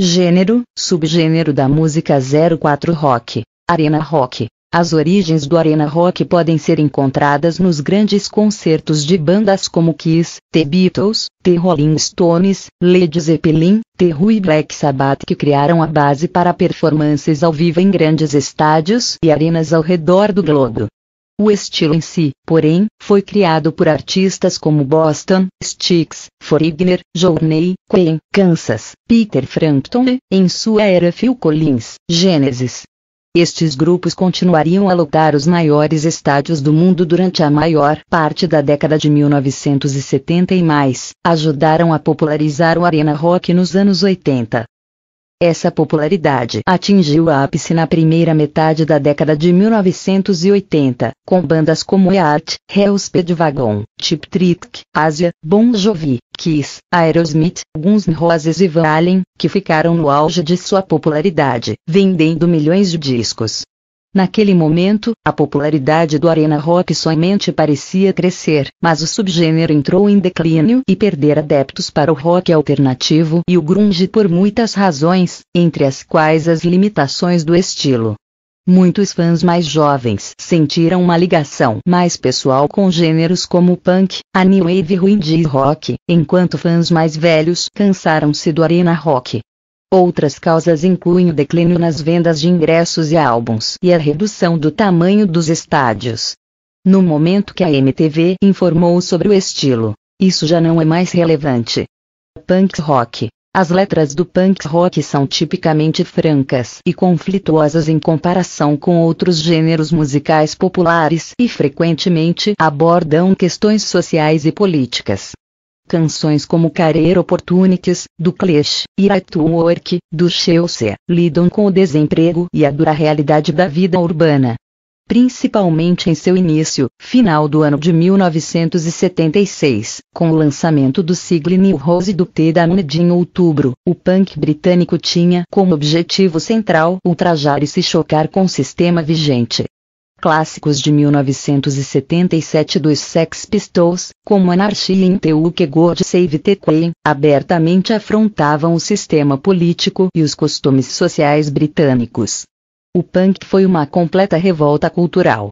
Gênero, subgênero da música 04 rock, arena rock. As origens do arena rock podem ser encontradas nos grandes concertos de bandas como Kiss, The Beatles, The Rolling Stones, Led Zeppelin, The Who e Black Sabbath que criaram a base para performances ao vivo em grandes estádios e arenas ao redor do globo. O estilo em si, porém, foi criado por artistas como Boston, Styx, Forigner, Journey, Queen, Kansas, Peter Frampton e, em sua era Phil Collins, Genesis. Estes grupos continuariam a lotar os maiores estádios do mundo durante a maior parte da década de 1970 e mais, ajudaram a popularizar o arena rock nos anos 80. Essa popularidade atingiu o ápice na primeira metade da década de 1980, com bandas como Eart, Hellspedwagon, Tiptrick, Asia, Bon Jovi, Kiss, Aerosmith, Guns N' Roses e Van Halen, que ficaram no auge de sua popularidade, vendendo milhões de discos. Naquele momento, a popularidade do arena rock somente parecia crescer, mas o subgênero entrou em declínio e perder adeptos para o rock alternativo e o grunge por muitas razões, entre as quais as limitações do estilo. Muitos fãs mais jovens sentiram uma ligação mais pessoal com gêneros como punk, a new wave e indie rock, enquanto fãs mais velhos cansaram-se do arena rock. Outras causas incluem o declínio nas vendas de ingressos e álbuns e a redução do tamanho dos estádios. No momento que a MTV informou sobre o estilo, isso já não é mais relevante. Punk rock. As letras do punk rock são tipicamente francas e conflituosas em comparação com outros gêneros musicais populares e frequentemente abordam questões sociais e políticas. Canções como Career Opportunities, do Clash, e I to Work, do Chelsea, lidam com o desemprego e a dura realidade da vida urbana. Principalmente em seu início, final do ano de 1976, com o lançamento do single New Rose do T da em outubro, o punk britânico tinha como objetivo central ultrajar e se chocar com o sistema vigente, clássicos de 1977 dos Sex Pistols, como Anarchy in the UK God Save the Queen, abertamente afrontavam o sistema político e os costumes sociais britânicos. O punk foi uma completa revolta cultural.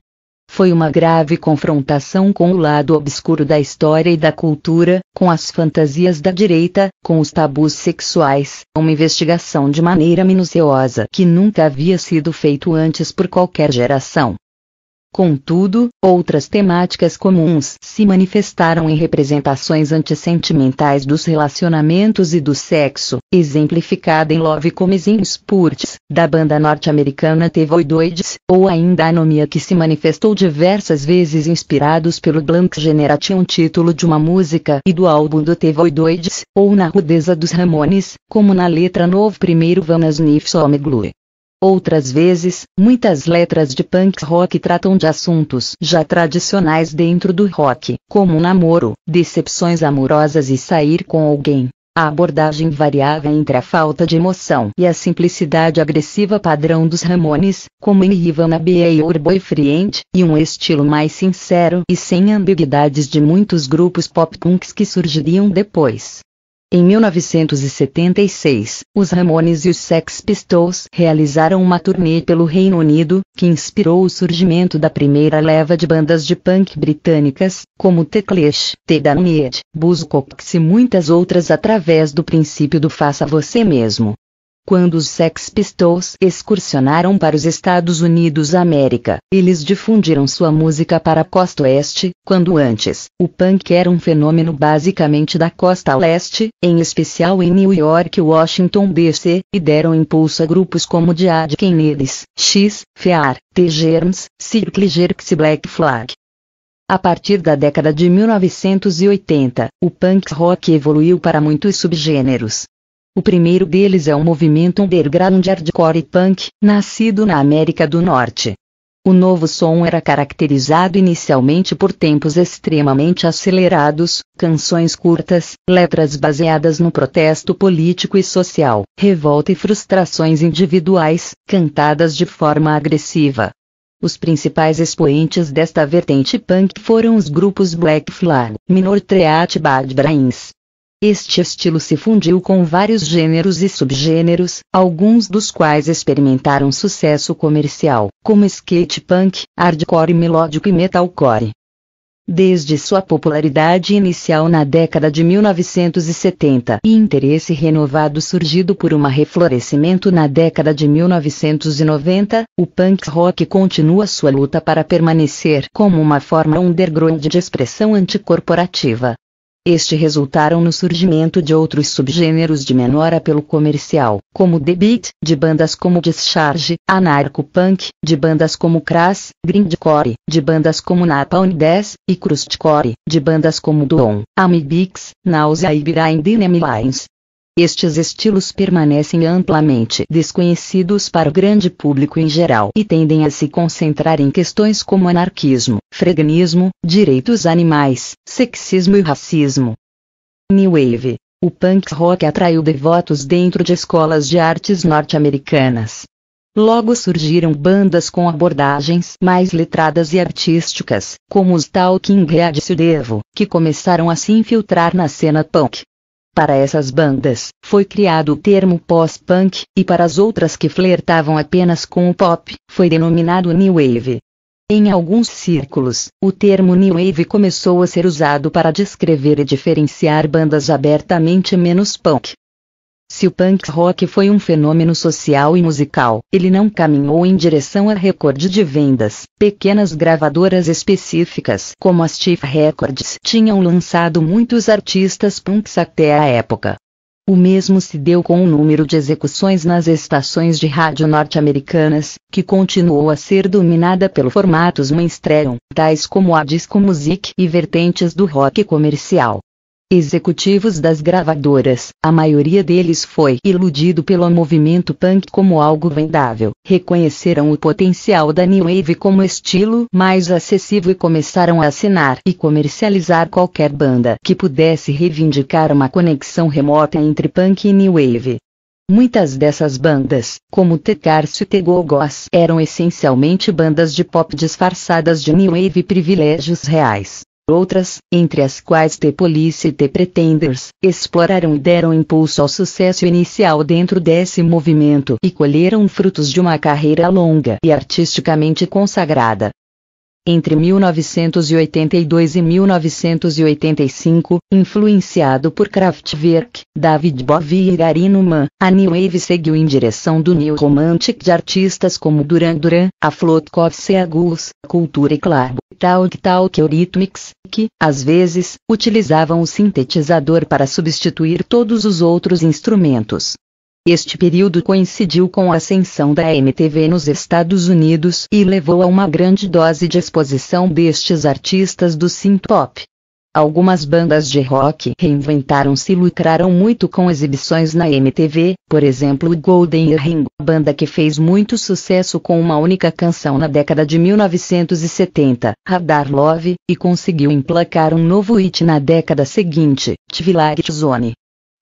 Foi uma grave confrontação com o lado obscuro da história e da cultura, com as fantasias da direita, com os tabus sexuais, uma investigação de maneira minuciosa que nunca havia sido feito antes por qualquer geração. Contudo, outras temáticas comuns se manifestaram em representações antissentimentais dos relacionamentos e do sexo, exemplificada em Love Comes in Spurts, da banda norte-americana The Voidoids, ou ainda a anomia que se manifestou diversas vezes inspirados pelo Blank Generation título de uma música e do álbum do The Voidoids, ou na rudeza dos Ramones, como na letra Novo Primeiro Vanas Nif Someglue. Outras vezes, muitas letras de punk rock tratam de assuntos já tradicionais dentro do rock, como um namoro, decepções amorosas e sair com alguém. A abordagem variava entre a falta de emoção e a simplicidade agressiva padrão dos Ramones, como em Ivana B.A. or Your Boyfriend, e um estilo mais sincero e sem ambiguidades de muitos grupos pop punks que surgiriam depois. Em 1976, os Ramones e os Sex Pistols realizaram uma turnê pelo Reino Unido, que inspirou o surgimento da primeira leva de bandas de punk britânicas, como The Clash, The Damned, Buzzcocks e muitas outras através do princípio do faça você mesmo. Quando os Sex Pistols excursionaram para os Estados Unidos América, eles difundiram sua música para a costa oeste, quando antes, o punk era um fenômeno basicamente da costa leste, em especial em New York e Washington DC, e deram impulso a grupos como The Adkins, X, Fear, T-Germs, Circle Jerks e Black Flag. A partir da década de 1980, o punk rock evoluiu para muitos subgêneros, o primeiro deles é um movimento underground hardcore e punk, nascido na América do Norte. O novo som era caracterizado inicialmente por tempos extremamente acelerados, canções curtas, letras baseadas no protesto político e social, revolta e frustrações individuais, cantadas de forma agressiva. Os principais expoentes desta vertente punk foram os grupos Black Flag, Minor Threat e Bad Brains, este estilo se fundiu com vários gêneros e subgêneros, alguns dos quais experimentaram sucesso comercial, como skate punk, hardcore melódico e metalcore. Desde sua popularidade inicial na década de 1970 e interesse renovado surgido por um reflorescimento na década de 1990, o punk rock continua sua luta para permanecer como uma forma underground de expressão anticorporativa. Este resultaram no surgimento de outros subgêneros de menor apelo comercial, como The Beat, de bandas como Discharge, Anarcho-Punk, de bandas como Crass, Grindcore, de bandas como Napalm Death, e Crustcore, de bandas como Doom, Amibix, Nausea e Behind Enemy Lines. Estes estilos permanecem amplamente desconhecidos para o grande público em geral e tendem a se concentrar em questões como anarquismo, freganismo, direitos animais, sexismo e racismo. New Wave o punk rock atraiu devotos dentro de escolas de artes norte-americanas. Logo surgiram bandas com abordagens mais letradas e artísticas, como os Talking Heads e o Devo, que começaram a se infiltrar na cena punk. Para essas bandas, foi criado o termo pós-punk, e para as outras que flertavam apenas com o pop, foi denominado New Wave. Em alguns círculos, o termo New Wave começou a ser usado para descrever e diferenciar bandas abertamente menos punk, se o punk rock foi um fenômeno social e musical, ele não caminhou em direção a recorde de vendas. Pequenas gravadoras específicas, como a Stiff Records, tinham lançado muitos artistas punks até a época. O mesmo se deu com o número de execuções nas estações de rádio norte-americanas, que continuou a ser dominada pelo formatos mainstream, tais como a disco music e vertentes do rock comercial executivos das gravadoras, a maioria deles foi iludido pelo movimento punk como algo vendável. Reconheceram o potencial da New Wave como estilo mais acessível e começaram a assinar e comercializar qualquer banda que pudesse reivindicar uma conexão remota entre punk e New Wave. Muitas dessas bandas, como Tecarcio e Tegogos, eram essencialmente bandas de pop disfarçadas de New Wave privilégios reais. Outras, entre as quais The Police e The Pretenders, exploraram e deram impulso ao sucesso inicial dentro desse movimento e colheram frutos de uma carreira longa e artisticamente consagrada entre 1982 e 1985, influenciado por Kraftwerk, David Bowie e Gary Numan, a New Wave seguiu em direção do New Romantic de artistas como Duran Duran, a e Agus, Cultura e Clabo, Talk Talk Eurythmics, que, às vezes, utilizavam o sintetizador para substituir todos os outros instrumentos. Este período coincidiu com a ascensão da MTV nos Estados Unidos e levou a uma grande dose de exposição destes artistas do synth-pop. Algumas bandas de rock reinventaram-se e lucraram muito com exibições na MTV, por exemplo Golden Ring, banda que fez muito sucesso com uma única canção na década de 1970, Radar Love, e conseguiu emplacar um novo hit na década seguinte, Twilight Zone.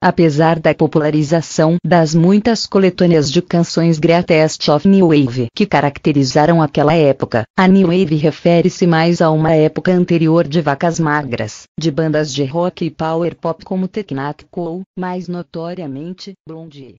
Apesar da popularização das muitas coletâneas de canções Greatest of New Wave que caracterizaram aquela época, a New Wave refere-se mais a uma época anterior de vacas magras, de bandas de rock e power pop como Technac Cool, mais notoriamente, Blondie.